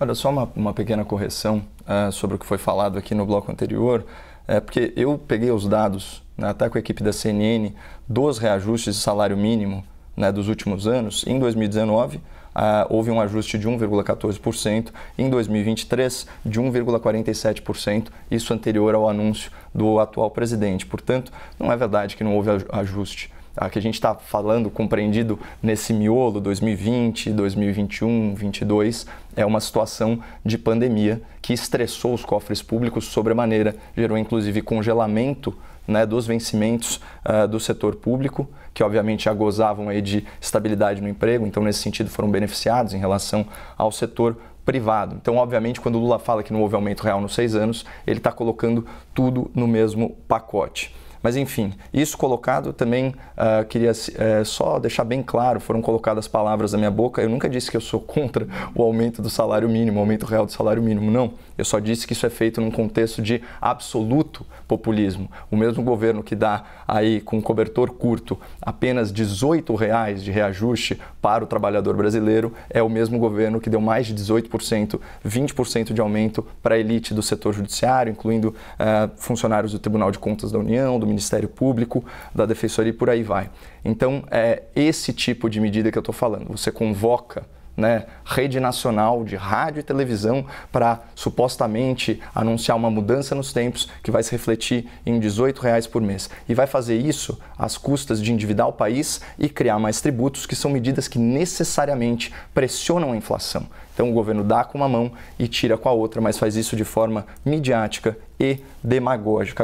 Olha, só uma, uma pequena correção uh, sobre o que foi falado aqui no bloco anterior, é porque eu peguei os dados, né, até tá com a equipe da CNN, dos reajustes de salário mínimo né, dos últimos anos. Em 2019, Uh, ah, houve um ajuste de 1,14%, em 2023 de 1,47%, isso anterior ao anúncio do atual presidente. Portanto, não é verdade que não houve ajuste a que a gente está falando, compreendido nesse miolo 2020, 2021, 2022, é uma situação de pandemia que estressou os cofres públicos sobremaneira, gerou inclusive congelamento né, dos vencimentos uh, do setor público, que obviamente já gozavam aí de estabilidade no emprego, então nesse sentido foram beneficiados em relação ao setor privado. Então, obviamente, quando o Lula fala que não houve aumento real nos seis anos, ele está colocando tudo no mesmo pacote. Mas enfim, isso colocado também uh, queria uh, só deixar bem claro, foram colocadas palavras da minha boca. Eu nunca disse que eu sou contra o aumento do salário mínimo, o aumento real do salário mínimo, não. Eu só disse que isso é feito num contexto de absoluto populismo. O mesmo governo que dá aí com cobertor curto apenas 18 reais de reajuste para o trabalhador brasileiro é o mesmo governo que deu mais de 18%, 20% de aumento para a elite do setor judiciário, incluindo uh, funcionários do Tribunal de Contas da União, do Ministério Público, da Defensoria e por aí vai. Então, é esse tipo de medida que eu estou falando. Você convoca né, rede nacional de rádio e televisão para supostamente anunciar uma mudança nos tempos que vai se refletir em R$ reais por mês. E vai fazer isso às custas de endividar o país e criar mais tributos, que são medidas que necessariamente pressionam a inflação. Então o governo dá com uma mão e tira com a outra, mas faz isso de forma midiática e demagógica.